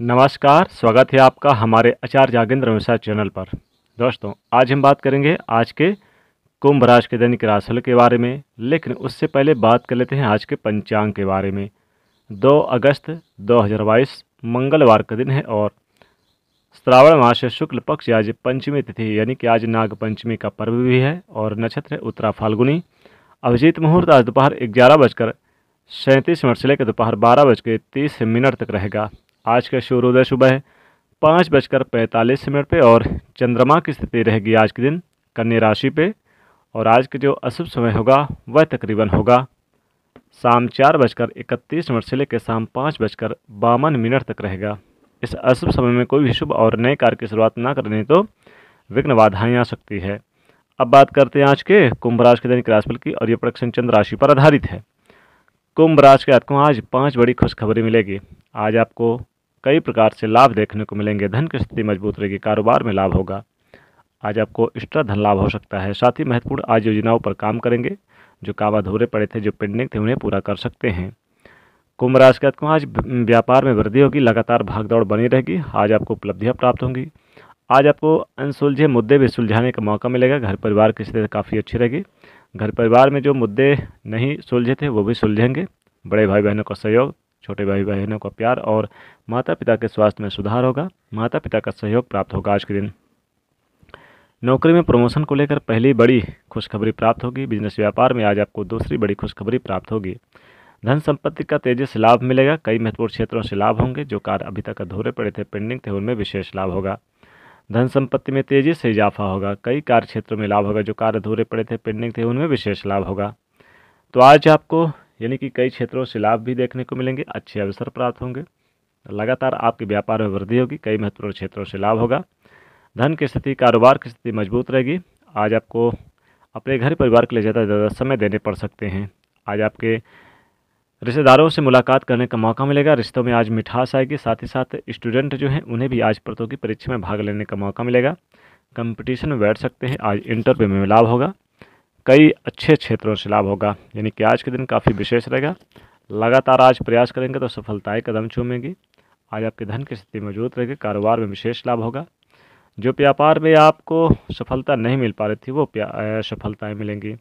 नमस्कार स्वागत है आपका हमारे आचार्य जागेंद्र मिश्रा चैनल पर दोस्तों आज हम बात करेंगे आज के कुंभ राशि के दैनिक राशिफल के बारे में लेकिन उससे पहले बात कर लेते हैं आज के पंचांग के बारे में 2 अगस्त 2022 मंगलवार का दिन है और श्रावण मास शुक्ल पक्ष आज पंचमी तिथि यानी कि आज नाग पंचमी का पर्व भी है और नक्षत्र है उत्तरा फाल्गुनी अभिजीत मुहूर्त आज दोपहर ग्यारह बजकर सैंतीस मिनट से लेकर दोपहर बारह बज के तीस मिनट तक रहेगा आज का सूर्योदय सुबह पाँच बजकर पैंतालीस मिनट पे और चंद्रमा की स्थिति रहेगी आज के दिन कन्या राशि पे और आज के जो अशुभ समय होगा वह तकरीबन होगा शाम चार बजकर इकतीस मिनट से लेकर शाम पाँच बजकर बावन मिनट तक रहेगा इस अशुभ समय में कोई भी शुभ और नए कार्य की शुरुआत ना करने तो विघ्न बाधाएँ आ सकती है अब बात करते हैं आज के कुंभ राशि के दैनिक राशिफल की और ये प्रक्षण चंद्र राशि पर आधारित है कुंभ राशि के आपको आज पाँच बड़ी खुशखबरी मिलेगी आज आपको कई प्रकार से लाभ देखने को मिलेंगे धन की स्थिति मजबूत रहेगी कारोबार में लाभ होगा आज आपको एक्स्ट्रा धन लाभ हो सकता है साथ ही महत्वपूर्ण आज योजनाओं पर काम करेंगे जो काम अधूरे पड़े थे जो पेंडिंग थे उन्हें पूरा कर सकते हैं कुंभ राशि के आज व्यापार में वृद्धि होगी लगातार भागदौड़ बनी रहेगी आज आपको उपलब्धियाँ प्राप्त होंगी आज आपको अनसुलझे मुद्दे भी सुलझाने का मौका मिलेगा घर परिवार की स्थिति काफ़ी अच्छी रहेगी घर परिवार में जो मुद्दे नहीं सुलझे थे वो भी सुलझेंगे बड़े भाई बहनों का सहयोग छोटे भाई बहनों का प्यार और माता पिता के स्वास्थ्य में सुधार होगा माता पिता का सहयोग प्राप्त होगा आज के दिन नौकरी में प्रमोशन को लेकर पहली बड़ी खुशखबरी प्राप्त होगी बिजनेस व्यापार में आज आपको दूसरी बड़ी खुशखबरी प्राप्त होगी धन संपत्ति का तेजी से लाभ मिलेगा कई महत्वपूर्ण क्षेत्रों से लाभ होंगे जो कार्य अभी तक अधूरे पड़े थे पेंडिंग थे उनमें विशेष लाभ होगा धन संपत्ति में तेजी से इजाफा होगा कई कार्य क्षेत्रों में लाभ होगा जो कार्य अधूरे पड़े थे पेंडिंग थे उनमें विशेष लाभ होगा तो आज आपको यानी कि कई क्षेत्रों से लाभ भी देखने को मिलेंगे अच्छे अवसर प्राप्त होंगे लगातार आपके व्यापार में वृद्धि होगी कई महत्वपूर्ण क्षेत्रों से लाभ होगा धन की स्थिति कारोबार की स्थिति मजबूत रहेगी आज आपको अपने घर परिवार के लिए ज़्यादा से ज़्यादा समय देने पड़ सकते हैं आज आपके रिश्तेदारों से मुलाकात करने का मौका मिलेगा रिश्तों में आज मिठास आएगी साथ ही साथ स्टूडेंट जो हैं उन्हें भी आज प्रतियोगी परीक्षा में भाग लेने का मौका मिलेगा कंपटीशन में बैठ सकते हैं आज इंटरव्यू में लाभ होगा कई अच्छे क्षेत्रों से लाभ होगा यानी कि आज के दिन काफ़ी विशेष रहेगा लगातार आज प्रयास करेंगे तो सफलताएं कदम चूमेंगी आज आपके धन की स्थिति मौजूद रहेगी कारोबार में विशेष लाभ होगा जो व्यापार में आपको सफलता नहीं मिल पा रही थी वो सफलताएँ मिलेंगी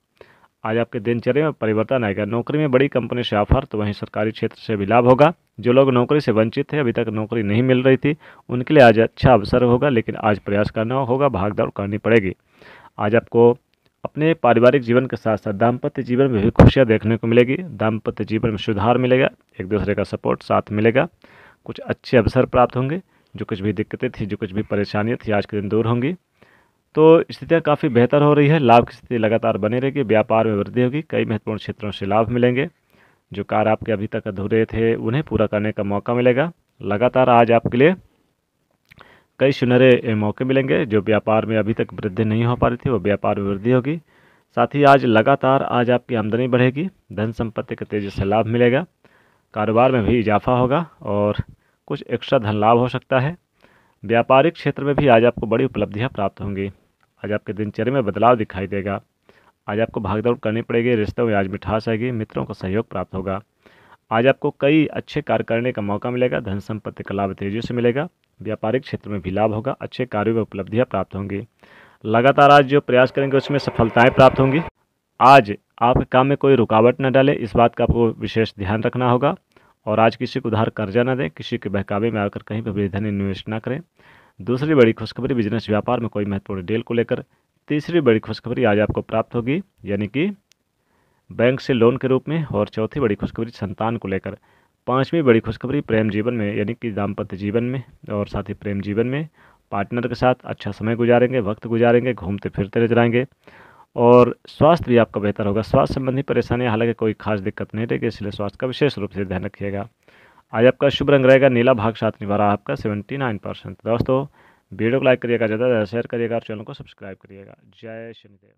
आज आपके दिनचर्या में परिवर्तन आएगा नौकरी में बड़ी कंपनी से ऑफर तो वहीं सरकारी क्षेत्र से भी लाभ होगा जो लोग नौकरी से वंचित थे अभी तक नौकरी नहीं मिल रही थी उनके लिए आज अच्छा अवसर होगा लेकिन आज प्रयास करना होगा भागदौड़ करनी पड़ेगी आज आपको अपने पारिवारिक जीवन के साथ साथ दाम्पत्य जीवन में भी खुशियाँ देखने को मिलेगी दाम्पत्य जीवन में सुधार मिलेगा एक दूसरे का सपोर्ट साथ मिलेगा कुछ अच्छे अवसर प्राप्त होंगे जो कुछ भी दिक्कतें थी जो कुछ भी परेशानियाँ थी आज के दिन दूर होंगी तो स्थितियाँ काफ़ी बेहतर हो रही है लाभ की स्थिति लगातार बनी रहेगी व्यापार में वृद्धि होगी कई महत्वपूर्ण क्षेत्रों से लाभ मिलेंगे जो कार्य आपके अभी तक अधूरे थे उन्हें पूरा करने का मौका मिलेगा लगातार आज आपके लिए कई सुनहरे मौके मिलेंगे जो व्यापार में अभी तक वृद्धि नहीं हो पा रही थी वो व्यापार में वृद्धि होगी साथ ही आज लगातार आज आपकी आमदनी बढ़ेगी धन संपत्ति के तेजी से लाभ मिलेगा कारोबार में भी इजाफा होगा और कुछ एक्स्ट्रा धन लाभ हो सकता है व्यापारिक क्षेत्र में भी आज आपको बड़ी उपलब्धियाँ प्राप्त होंगी आज आपके दिनचर्या में बदलाव दिखाई देगा आज आपको भागदौड़ करनी पड़ेगी रिश्तों में आज मिठास आएगी मित्रों का सहयोग प्राप्त होगा आज आपको कई अच्छे कार्य करने का मौका मिलेगा धन संपत्ति का लाभ तेजी से मिलेगा व्यापारिक क्षेत्र में भी लाभ होगा अच्छे कार्यों में उपलब्धियाँ प्राप्त होंगी लगातार आज जो प्रयास करेंगे उसमें सफलताएँ प्राप्त होंगी आज आपके काम में कोई रुकावट न डाले इस बात का आपको विशेष ध्यान रखना होगा और आज किसी को उधार कर्जा न दें किसी के बहकावे में आकर कहीं पर भी धन इन्वेस्ट ना करें दूसरी बड़ी खुशखबरी बिजनेस व्यापार में कोई महत्वपूर्ण डील को लेकर तीसरी बड़ी खुशखबरी आज आपको प्राप्त होगी यानी कि बैंक से लोन के रूप में और चौथी बड़ी खुशखबरी संतान को लेकर पाँचवीं बड़ी खुशखबरी प्रेम जीवन में यानी कि दाम्पत्य जीवन में और साथ ही प्रेम जीवन में पार्टनर के साथ अच्छा समय गुजारेंगे वक्त गुजारेंगे घूमते फिरते नजर आएंगे और स्वास्थ्य भी आपका बेहतर होगा स्वास्थ्य संबंधी परेशानियाँ हालांकि कोई खास दिक्कत नहीं रहेगी इसलिए स्वास्थ्य का विशेष रूप से ध्यान रखिएगा आज आपका शुभ रंग रहेगा नीला भाग साथ निभा रहा आपका सेवेंटी नाइन परसेंट दोस्तों वीडियो को लाइक करिएगा ज़्यादा ज़्यादा शेयर करिएगा और चैनल को सब्सक्राइब करिएगा जय शनिदेव